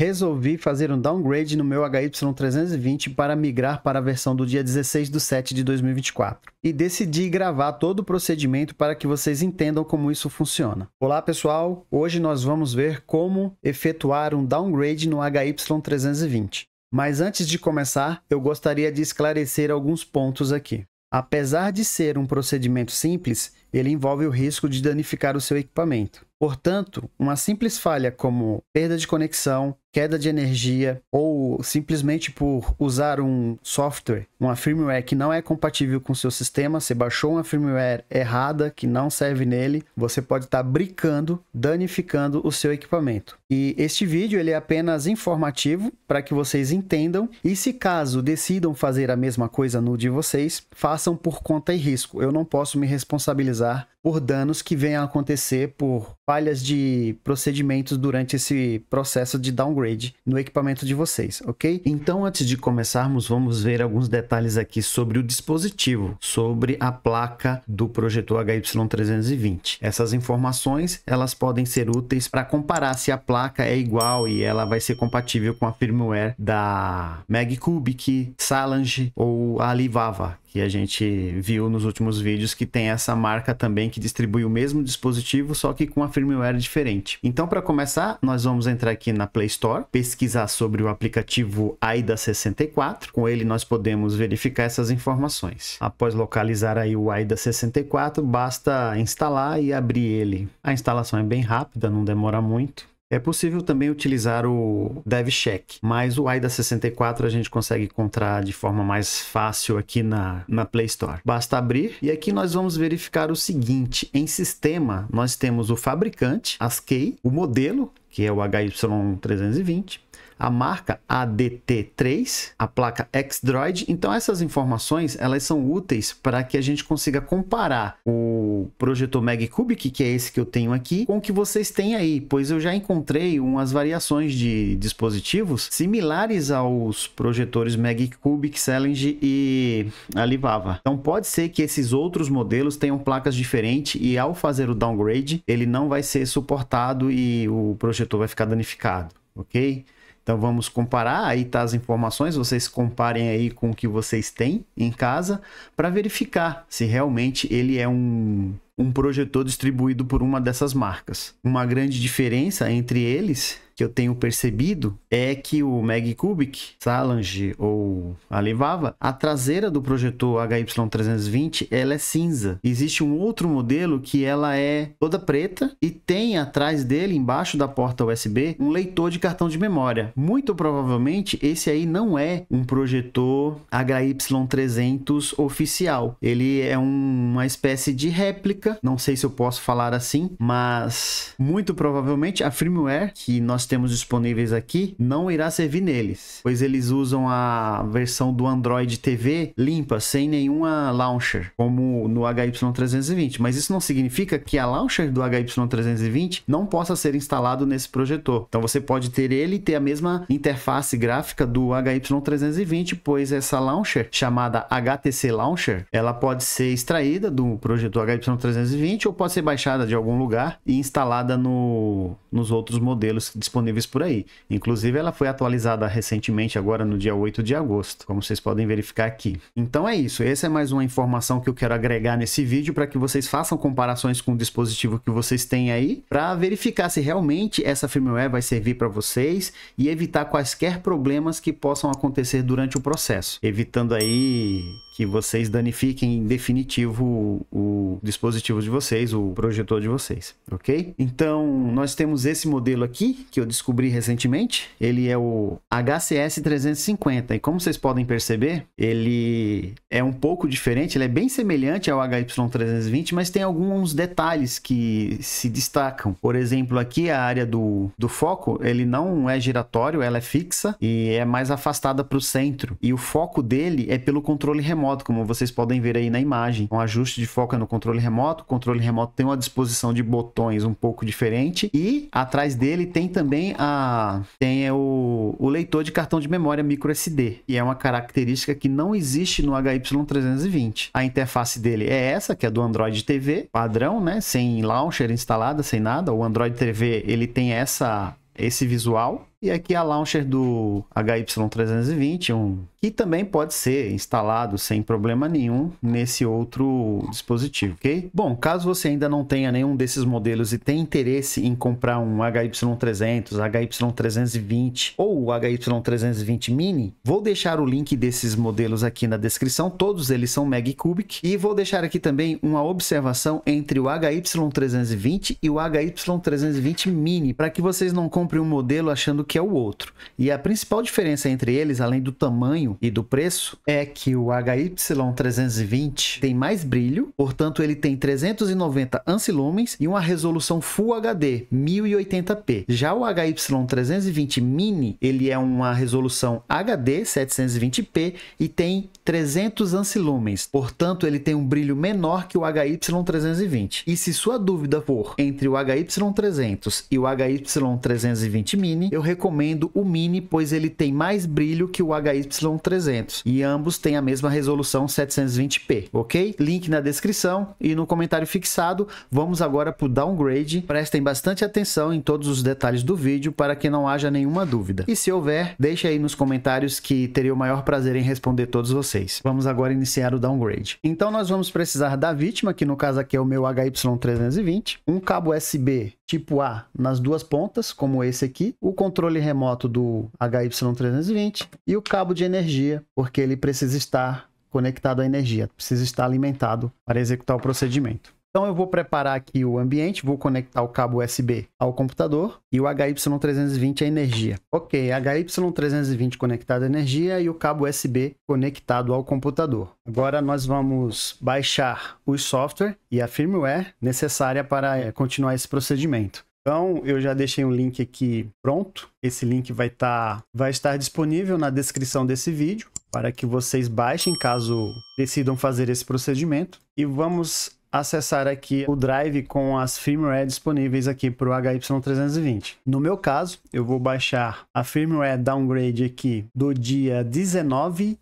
Resolvi fazer um downgrade no meu HY320 para migrar para a versão do dia 16 de 7 de 2024. E decidi gravar todo o procedimento para que vocês entendam como isso funciona. Olá pessoal, hoje nós vamos ver como efetuar um downgrade no HY320. Mas antes de começar, eu gostaria de esclarecer alguns pontos aqui. Apesar de ser um procedimento simples, ele envolve o risco de danificar o seu equipamento. Portanto, uma simples falha como perda de conexão, queda de energia ou simplesmente por usar um software, uma firmware que não é compatível com o seu sistema, você baixou uma firmware errada que não serve nele, você pode estar tá brincando, danificando o seu equipamento. E este vídeo ele é apenas informativo para que vocês entendam e se caso decidam fazer a mesma coisa no de vocês, façam por conta e risco. Eu não posso me responsabilizar por danos que venham a acontecer por falhas de procedimentos durante esse processo de downgrade downgrade no equipamento de vocês, ok? Então, antes de começarmos, vamos ver alguns detalhes aqui sobre o dispositivo, sobre a placa do projetor HY320. Essas informações, elas podem ser úteis para comparar se a placa é igual e ela vai ser compatível com a firmware da Magcubic, Salange ou Alibaba, que a gente viu nos últimos vídeos que tem essa marca também que distribui o mesmo dispositivo, só que com a firmware diferente. Então, para começar, nós vamos entrar aqui na Play Store Store, pesquisar sobre o aplicativo AIDA64. Com ele nós podemos verificar essas informações. Após localizar aí o AIDA64, basta instalar e abrir ele. A instalação é bem rápida, não demora muito. É possível também utilizar o DevCheck, mas o AIDA64 a gente consegue encontrar de forma mais fácil aqui na, na Play Store. Basta abrir e aqui nós vamos verificar o seguinte. Em sistema, nós temos o fabricante, ASCII, o modelo, que é o HY320, a marca ADT3, a placa X-Droid. Então essas informações, elas são úteis para que a gente consiga comparar o o projetor Magcubic, que é esse que eu tenho aqui, com o que vocês têm aí, pois eu já encontrei umas variações de dispositivos similares aos projetores Magcubic, Challenge e Alibaba. Então pode ser que esses outros modelos tenham placas diferentes e ao fazer o downgrade, ele não vai ser suportado e o projetor vai ficar danificado, ok? Então vamos comparar, aí tá as informações, vocês comparem aí com o que vocês têm em casa para verificar se realmente ele é um um projetor distribuído por uma dessas marcas. Uma grande diferença entre eles que eu tenho percebido é que o Magcubic, Salange ou Alivava, a traseira do projetor HY320 ela é cinza. Existe um outro modelo que ela é toda preta e tem atrás dele, embaixo da porta USB, um leitor de cartão de memória. Muito provavelmente esse aí não é um projetor HY300 oficial. Ele é um, uma espécie de réplica física. Não sei se eu posso falar assim, mas muito provavelmente a firmware que nós temos disponíveis aqui não irá servir neles, pois eles usam a versão do Android TV limpa, sem nenhuma launcher, como no HY320. Mas isso não significa que a launcher do HY320 não possa ser instalado nesse projetor. Então você pode ter ele e ter a mesma interface gráfica do HY320, pois essa launcher chamada HTC Launcher, ela pode ser extraída do projetor HY320 320 ou pode ser baixada de algum lugar e instalada no, nos outros modelos disponíveis por aí. Inclusive, ela foi atualizada recentemente, agora no dia 8 de agosto, como vocês podem verificar aqui. Então é isso, essa é mais uma informação que eu quero agregar nesse vídeo para que vocês façam comparações com o dispositivo que vocês têm aí, para verificar se realmente essa firmware vai servir para vocês e evitar quaisquer problemas que possam acontecer durante o processo, evitando aí que vocês danifiquem em definitivo o, o dispositivo de vocês, o projetor de vocês, ok? Então, nós temos esse modelo aqui, que eu descobri recentemente, ele é o HCS 350, e como vocês podem perceber, ele é um pouco diferente, ele é bem semelhante ao HY320, mas tem alguns detalhes que se destacam. Por exemplo, aqui a área do, do foco, ele não é giratório, ela é fixa e é mais afastada para o centro. E o foco dele é pelo controle remoto remoto, como vocês podem ver aí na imagem. Um ajuste de foco é no controle remoto. O controle remoto tem uma disposição de botões um pouco diferente. E atrás dele tem também a tem é o, o leitor de cartão de memória micro SD, e é uma característica que não existe no HY320. A interface dele é essa, que é do Android TV, padrão, né? Sem launcher instalada, sem nada. O Android TV ele tem essa esse visual. E aqui a launcher do HY320, um que também pode ser instalado sem problema nenhum nesse outro dispositivo, ok? Bom, caso você ainda não tenha nenhum desses modelos e tenha interesse em comprar um HY300, HY320 ou HY320 Mini, vou deixar o link desses modelos aqui na descrição, todos eles são Cubic e vou deixar aqui também uma observação entre o HY320 e o HY320 Mini, para que vocês não comprem um modelo achando que é o outro. E a principal diferença entre eles, além do tamanho, e do preço é que o HY320 tem mais brilho, portanto ele tem 390 ANSI lumens e uma resolução Full HD 1080p. Já o HY320 Mini, ele é uma resolução HD 720p e tem 300 ANSI lumens, portanto ele tem um brilho menor que o HY320. E se sua dúvida for entre o HY300 e o HY320 Mini, eu recomendo o Mini, pois ele tem mais brilho que o HY320 300 e ambos têm a mesma resolução 720p, ok? Link na descrição e no comentário fixado. Vamos agora para o downgrade. Prestem bastante atenção em todos os detalhes do vídeo para que não haja nenhuma dúvida. E se houver, deixe aí nos comentários que teria o maior prazer em responder todos vocês. Vamos agora iniciar o downgrade. Então nós vamos precisar da vítima, que no caso aqui é o meu HY320, um cabo USB tipo A nas duas pontas, como esse aqui, o controle remoto do HY320 e o cabo de energia, porque ele precisa estar conectado à energia, precisa estar alimentado para executar o procedimento. Então eu vou preparar aqui o ambiente, vou conectar o cabo USB ao computador e o HY320 à energia. Ok, HY320 conectado à energia e o cabo USB conectado ao computador. Agora nós vamos baixar o software e a firmware necessária para eh, continuar esse procedimento. Então, eu já deixei um link aqui pronto. Esse link vai, tá, vai estar disponível na descrição desse vídeo para que vocês baixem caso decidam fazer esse procedimento. E vamos acessar aqui o drive com as firmware disponíveis aqui para o HY320. No meu caso, eu vou baixar a firmware downgrade aqui do dia 19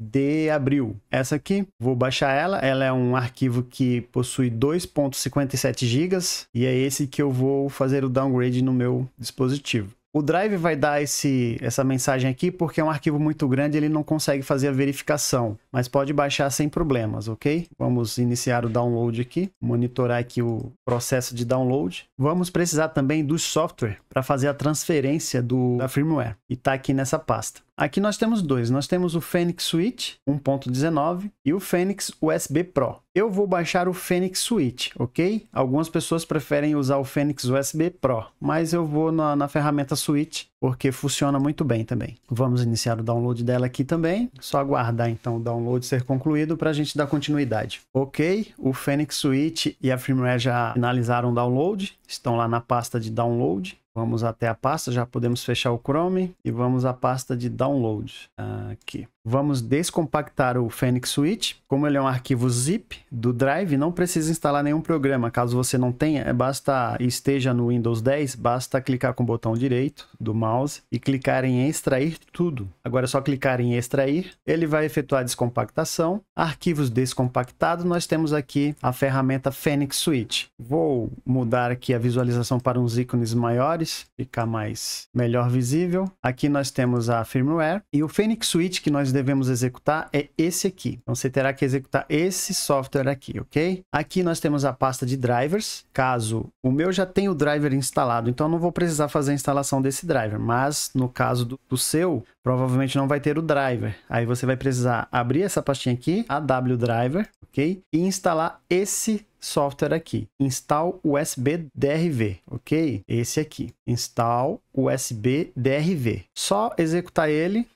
de abril. Essa aqui, vou baixar ela. Ela é um arquivo que possui 2.57 GB e é esse que eu vou fazer o downgrade no meu dispositivo. O Drive vai dar esse, essa mensagem aqui porque é um arquivo muito grande, ele não consegue fazer a verificação, mas pode baixar sem problemas, ok? Vamos iniciar o download aqui, monitorar aqui o processo de download. Vamos precisar também do software para fazer a transferência do, da firmware e está aqui nessa pasta. Aqui nós temos dois, nós temos o Fenix Switch 1.19 e o Fenix USB Pro. Eu vou baixar o Fênix Switch, ok? Algumas pessoas preferem usar o Fênix USB Pro, mas eu vou na, na ferramenta Switch, porque funciona muito bem também. Vamos iniciar o download dela aqui também, só aguardar então o download ser concluído para a gente dar continuidade. Ok, o Fênix Switch e a firmware já finalizaram o download, estão lá na pasta de download. Vamos até a pasta, já podemos fechar o Chrome e vamos à pasta de download ah, aqui. Vamos descompactar o Fenix Switch. Como ele é um arquivo zip do Drive, não precisa instalar nenhum programa. Caso você não tenha, é basta esteja no Windows 10, basta clicar com o botão direito do mouse e clicar em extrair tudo. Agora é só clicar em extrair, ele vai efetuar a descompactação. Arquivos descompactados, nós temos aqui a ferramenta Fenix Switch. Vou mudar aqui a visualização para uns ícones maiores ficar mais melhor visível. Aqui nós temos a firmware e o Phoenix Switch que nós devemos executar é esse aqui. Então você terá que executar esse software aqui, ok? Aqui nós temos a pasta de drivers. Caso o meu já tenha o driver instalado, então não vou precisar fazer a instalação desse driver, mas no caso do, do seu, provavelmente não vai ter o driver. Aí você vai precisar abrir essa pastinha aqui, a W driver, ok? E instalar esse software aqui. Install USB DRV, ok? Esse aqui. Install USB DRV. Só executar ele.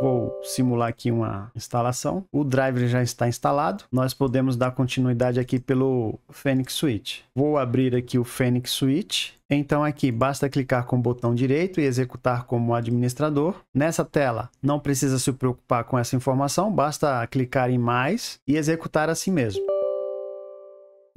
Vou simular aqui uma instalação. O driver já está instalado. Nós podemos dar continuidade aqui pelo Fenix Switch. Vou abrir aqui o Fenix Switch. Então aqui basta clicar com o botão direito e executar como administrador. Nessa tela não precisa se preocupar com essa informação, basta clicar em mais e executar assim mesmo.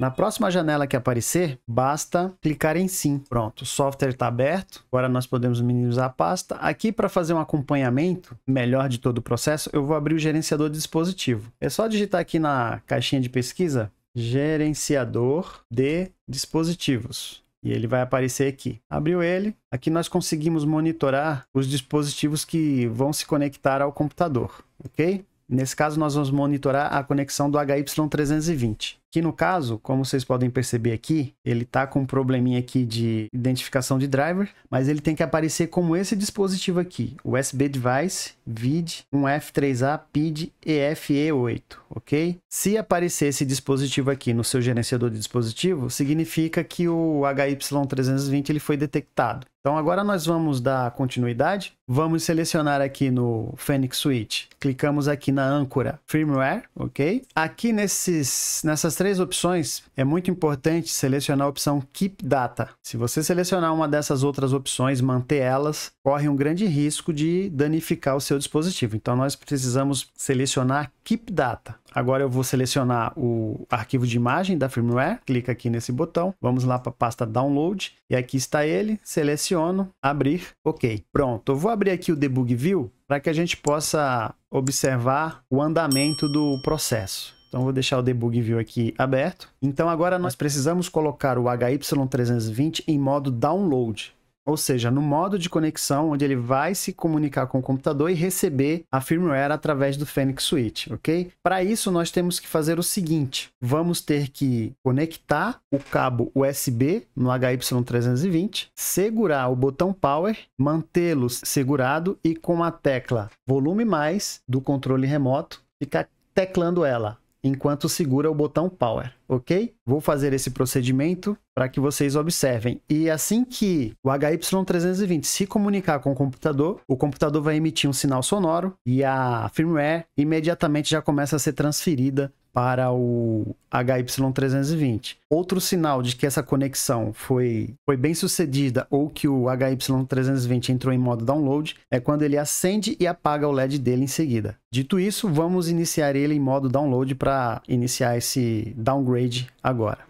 Na próxima janela que aparecer, basta clicar em sim. Pronto, o software está aberto. Agora nós podemos minimizar a pasta. Aqui para fazer um acompanhamento melhor de todo o processo, eu vou abrir o gerenciador de dispositivo. É só digitar aqui na caixinha de pesquisa, gerenciador de dispositivos. E ele vai aparecer aqui. Abriu ele. Aqui nós conseguimos monitorar os dispositivos que vão se conectar ao computador, ok? Nesse caso, nós vamos monitorar a conexão do HY320. Que no caso, como vocês podem perceber aqui, ele está com um probleminha aqui de identificação de driver, mas ele tem que aparecer como esse dispositivo aqui, USB device vid um f 3 a PID EFE8, ok? Se aparecer esse dispositivo aqui no seu gerenciador de dispositivo, significa que o HY320 ele foi detectado. Então agora nós vamos dar continuidade, vamos selecionar aqui no Fenix Switch, clicamos aqui na âncora firmware, ok? Aqui nesses, nessas três opções, é muito importante selecionar a opção Keep Data. Se você selecionar uma dessas outras opções, manter elas, corre um grande risco de danificar o seu dispositivo. Então, nós precisamos selecionar Keep Data. Agora eu vou selecionar o arquivo de imagem da firmware, clica aqui nesse botão, vamos lá para a pasta Download, e aqui está ele, seleciono, abrir, ok. Pronto, eu vou abrir aqui o Debug View para que a gente possa observar o andamento do processo. Então vou deixar o debug view aqui aberto. Então agora nós precisamos colocar o HY320 em modo download, ou seja, no modo de conexão onde ele vai se comunicar com o computador e receber a firmware através do Fenix Switch, ok? Para isso nós temos que fazer o seguinte, vamos ter que conectar o cabo USB no HY320, segurar o botão power, mantê-lo segurado e com a tecla volume mais do controle remoto, ficar teclando ela enquanto segura o botão Power, ok? Vou fazer esse procedimento para que vocês observem. E assim que o HY320 se comunicar com o computador, o computador vai emitir um sinal sonoro e a firmware imediatamente já começa a ser transferida para o HY320. Outro sinal de que essa conexão foi, foi bem sucedida ou que o HY320 entrou em modo download é quando ele acende e apaga o LED dele em seguida. Dito isso, vamos iniciar ele em modo download para iniciar esse downgrade agora.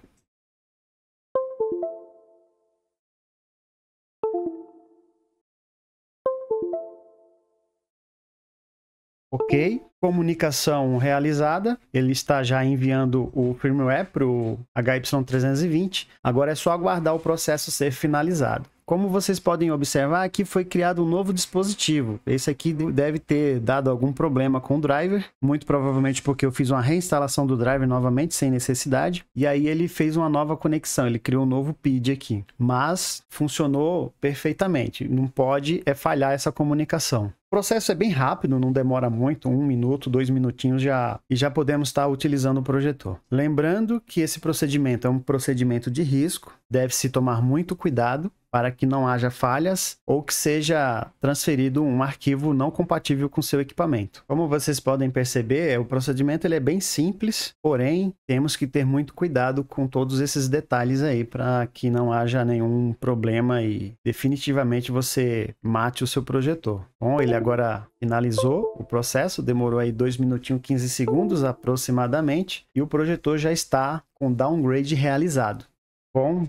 Ok, comunicação realizada. Ele está já enviando o firmware para o HY320. Agora é só aguardar o processo ser finalizado. Como vocês podem observar, aqui foi criado um novo dispositivo. Esse aqui deve ter dado algum problema com o driver, muito provavelmente porque eu fiz uma reinstalação do driver novamente sem necessidade, e aí ele fez uma nova conexão, ele criou um novo PID aqui. Mas funcionou perfeitamente, não pode é falhar essa comunicação. O processo é bem rápido, não demora muito, um minuto, dois minutinhos já e já podemos estar utilizando o projetor. Lembrando que esse procedimento é um procedimento de risco, deve-se tomar muito cuidado para que não haja falhas ou que seja transferido um arquivo não compatível com seu equipamento. Como vocês podem perceber, o procedimento ele é bem simples, porém temos que ter muito cuidado com todos esses detalhes aí para que não haja nenhum problema e definitivamente você mate o seu projetor. Bom, ele agora finalizou o processo, demorou aí 2 minutinhos 15 segundos aproximadamente, e o projetor já está com downgrade realizado. Bom,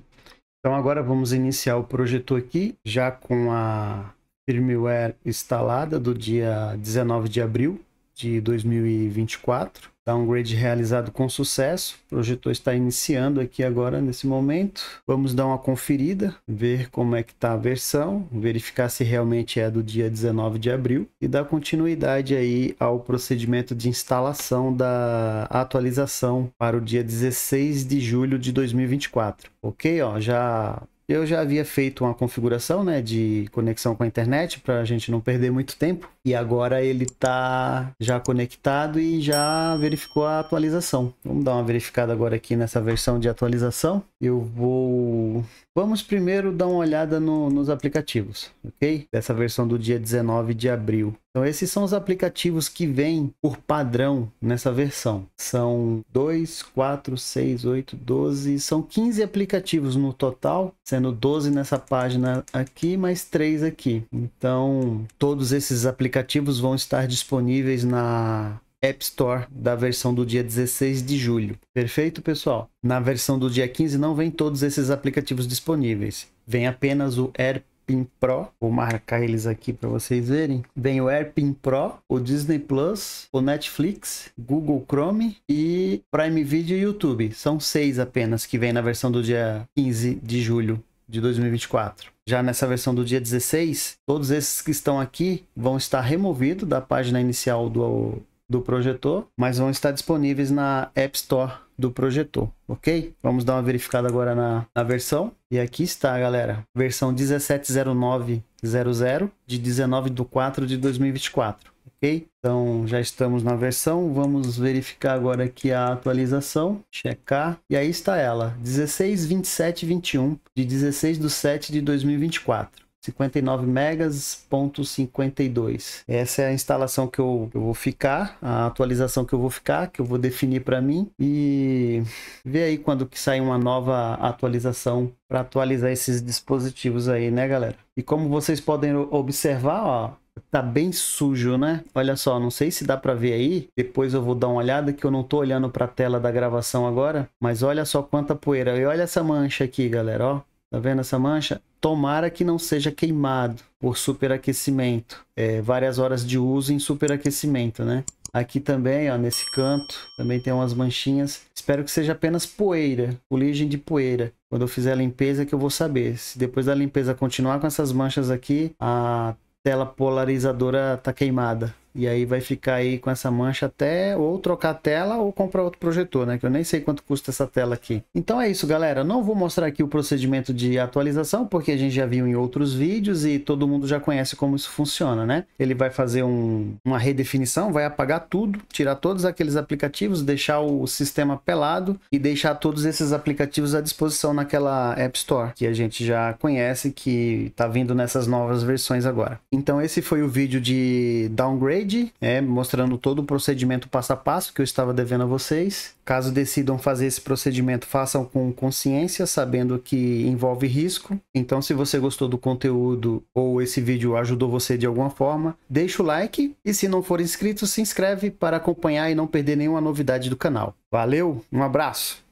então agora vamos iniciar o projetor aqui, já com a firmware instalada do dia 19 de abril de 2024. Downgrade tá realizado com sucesso. O projetor está iniciando aqui agora nesse momento. Vamos dar uma conferida, ver como é que está a versão, verificar se realmente é do dia 19 de abril e dar continuidade aí ao procedimento de instalação da atualização para o dia 16 de julho de 2024. Ok, ó, já eu já havia feito uma configuração, né, de conexão com a internet para a gente não perder muito tempo. E agora ele está já conectado e já verificou a atualização. Vamos dar uma verificada agora aqui nessa versão de atualização. Eu vou... Vamos primeiro dar uma olhada no, nos aplicativos, ok? Dessa versão do dia 19 de abril. Então esses são os aplicativos que vêm por padrão nessa versão. São 2, 4, 6, 8, 12, são 15 aplicativos no total, sendo 12 nessa página aqui, mais 3 aqui. Então todos esses aplicativos aplicativos vão estar disponíveis na App Store da versão do dia 16 de julho. Perfeito, pessoal? Na versão do dia 15 não vem todos esses aplicativos disponíveis. Vem apenas o AirPin Pro. Vou marcar eles aqui para vocês verem. Vem o AirPin Pro, o Disney Plus, o Netflix, Google Chrome e Prime Video e YouTube. São seis apenas que vem na versão do dia 15 de julho de 2024. Já nessa versão do dia 16, todos esses que estão aqui vão estar removidos da página inicial do, do projetor, mas vão estar disponíveis na App Store do projetor, ok? Vamos dar uma verificada agora na, na versão. E aqui está, galera, versão 170900 de 19 de 4 de 2024 ok? Então já estamos na versão, vamos verificar agora aqui a atualização, checar, e aí está ela, 16, 27, 21, de 16 do 7 de 2024. 59 megas, ponto 52. Essa é a instalação que eu, eu, vou ficar, a atualização que eu vou ficar, que eu vou definir para mim e ver aí quando que sai uma nova atualização para atualizar esses dispositivos aí, né, galera? E como vocês podem observar, ó, Tá bem sujo, né? Olha só, não sei se dá para ver aí. Depois eu vou dar uma olhada que eu não tô olhando para a tela da gravação agora, mas olha só quanta poeira. E olha essa mancha aqui, galera, ó. Tá vendo essa mancha? Tomara que não seja queimado por superaquecimento. É, várias horas de uso em superaquecimento, né? Aqui também, ó, nesse canto, também tem umas manchinhas. Espero que seja apenas poeira, fuligem de poeira. Quando eu fizer a limpeza que eu vou saber. Se depois da limpeza continuar com essas manchas aqui, a tela polarizadora tá queimada. E aí vai ficar aí com essa mancha até ou trocar a tela ou comprar outro projetor, né? Que eu nem sei quanto custa essa tela aqui. Então é isso, galera. Não vou mostrar aqui o procedimento de atualização, porque a gente já viu em outros vídeos e todo mundo já conhece como isso funciona, né? Ele vai fazer um, uma redefinição, vai apagar tudo, tirar todos aqueles aplicativos, deixar o sistema pelado e deixar todos esses aplicativos à disposição naquela App Store, que a gente já conhece, que tá vindo nessas novas versões agora. Então esse foi o vídeo de downgrade é, mostrando todo o procedimento passo a passo que eu estava devendo a vocês. Caso decidam fazer esse procedimento, façam com consciência, sabendo que envolve risco. Então, se você gostou do conteúdo ou esse vídeo ajudou você de alguma forma, deixa o like e se não for inscrito, se inscreve para acompanhar e não perder nenhuma novidade do canal. Valeu, um abraço!